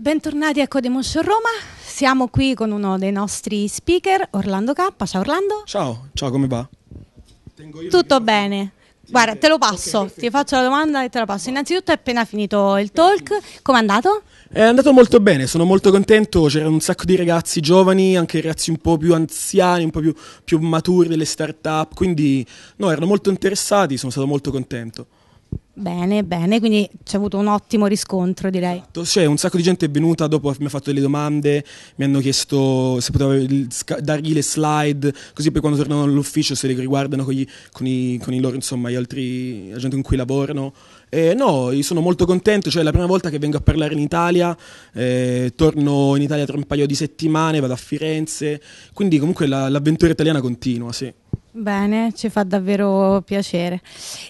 Bentornati a Codemotion Roma, siamo qui con uno dei nostri speaker, Orlando K. Ciao Orlando. Ciao, ciao, come va? Tutto bene. Guarda, te lo passo, okay, ti faccio la domanda e te la passo. Innanzitutto è appena finito il talk, com'è andato? È andato molto bene, sono molto contento, c'erano un sacco di ragazzi giovani, anche ragazzi un po' più anziani, un po' più, più maturi delle start-up, quindi no, erano molto interessati, sono stato molto contento. Bene, bene, quindi c'è avuto un ottimo riscontro direi. Esatto. Cioè, un sacco di gente è venuta dopo, mi ha fatto delle domande, mi hanno chiesto se potevo dargli le slide, così poi quando tornano all'ufficio se le riguardano con, gli, con, i, con i, loro, insomma, gli altri, la gente con cui lavorano. Eh, no, io sono molto contento, cioè è la prima volta che vengo a parlare in Italia, eh, torno in Italia tra un paio di settimane, vado a Firenze, quindi comunque la, l'avventura italiana continua, sì. Bene, ci fa davvero piacere.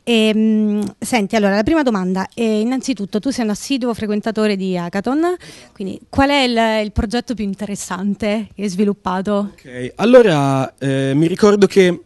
E, ehm, mh, senti, allora, la prima domanda. Eh, innanzitutto, tu sei un assiduo frequentatore di Hackathon, quindi qual è il, il progetto più interessante che hai sviluppato? Ok, allora, eh, mi ricordo che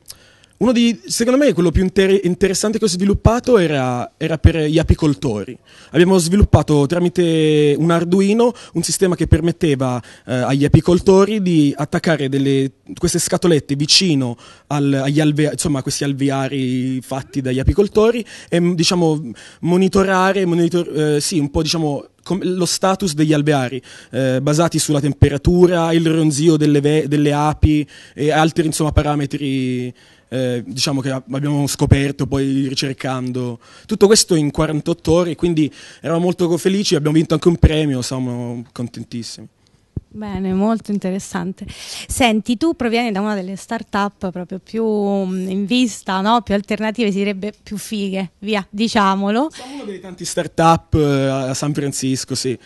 uno di, secondo me, quello più inter- interessante che ho sviluppato era, era, per gli apicoltori. Abbiamo sviluppato tramite un Arduino un sistema che permetteva eh, agli apicoltori di attaccare delle, queste scatolette vicino al, agli alve- insomma, a questi alveari fatti dagli apicoltori e diciamo, monitorare, monitor- eh, sì, un po' diciamo, lo status degli alveari, eh, basati sulla temperatura, il ronzio delle, ve- delle api e altri insomma, parametri eh, diciamo che abbiamo scoperto poi ricercando. Tutto questo in 48 ore, quindi eravamo molto felici, abbiamo vinto anche un premio, siamo contentissimi. Bene, molto interessante. Senti, tu provieni da una delle start-up proprio più mm, in vista, no? più alternative, si direbbe più fighe, via, diciamolo. Siamo una delle tante start-up eh, a San Francisco, sì.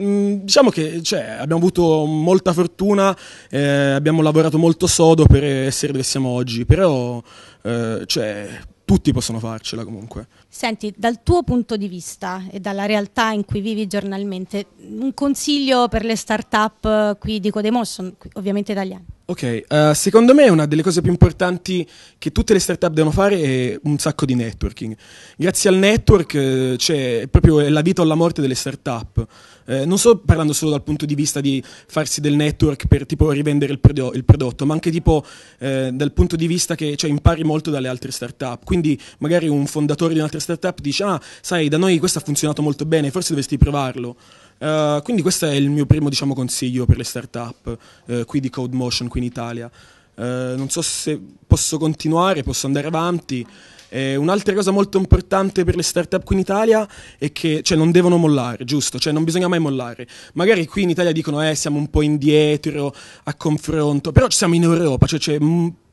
Mm, diciamo che cioè, abbiamo avuto molta fortuna, eh, abbiamo lavorato molto sodo per essere dove siamo oggi, però eh, cioè, tutti possono farcela comunque. Senti, dal tuo punto di vista e dalla realtà in cui vivi giornalmente, un consiglio per le start-up eh, qui di Codemos, ovviamente italiane? Ok, uh, secondo me una delle cose più importanti che tutte le startup devono fare è un sacco di networking. Grazie al network cioè, proprio la vita o la morte delle startup. Eh, non sto parlando solo dal punto di vista di farsi del network per tipo rivendere il, prodo- il prodotto, ma anche tipo eh, dal punto di vista che cioè, impari molto dalle altre startup. Quindi magari un fondatore di un'altra startup dice ah sai da noi questo ha funzionato molto bene, forse dovresti provarlo. Eh, quindi questo è il mio primo diciamo, consiglio per le start-up uh, qui di Code Motion, qui in Italia. Uh, non so se posso continuare, posso andare avanti. Eh, un'altra cosa molto importante per le start-up qui in Italia è che cioè, non devono mollare, giusto? Cioè, non bisogna mai mollare. Magari qui in Italia dicono eh, siamo un po' indietro a confronto, però siamo in Europa, cioè c'è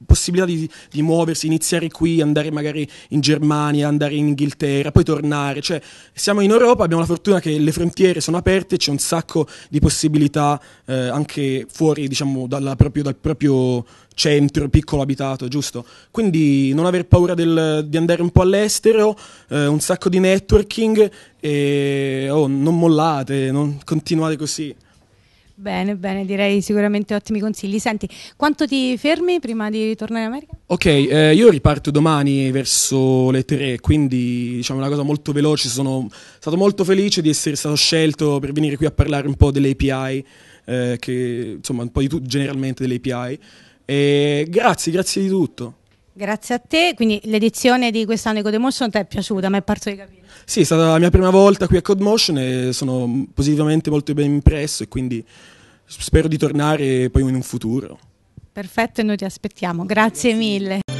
possibilità di, di, muoversi, iniziare qui, andare magari in Germania, andare in Inghilterra, poi tornare. Cioè, siamo in Europa, abbiamo la fortuna che le frontiere sono aperte, c'è un sacco di possibilità eh, anche fuori, diciamo, dalla, proprio, dal proprio centro, piccolo abitato, giusto? Quindi non aver paura del, di andare un po' all'estero, eh, un sacco di networking e oh, non mollate, non, continuate così. Bene, bene, direi sicuramente ottimi consigli. Senti, quanto ti fermi prima di ritornare in America? Ok, eh, io riparto domani verso le 3, quindi diciamo una cosa molto veloce, sono stato molto felice di essere stato scelto per venire qui a parlare un po' dell'API, eh, che, insomma un po' di tutto generalmente dell'API. E grazie, grazie di tutto. Grazie a te, quindi l'edizione di quest'anno di Codemotion ti è piaciuta, ma è parso di capire. Sì, è stata la mia prima volta qui a Codemotion e sono positivamente molto ben impresso e quindi spero di tornare poi in un futuro. Perfetto e noi ti aspettiamo, grazie, grazie. mille.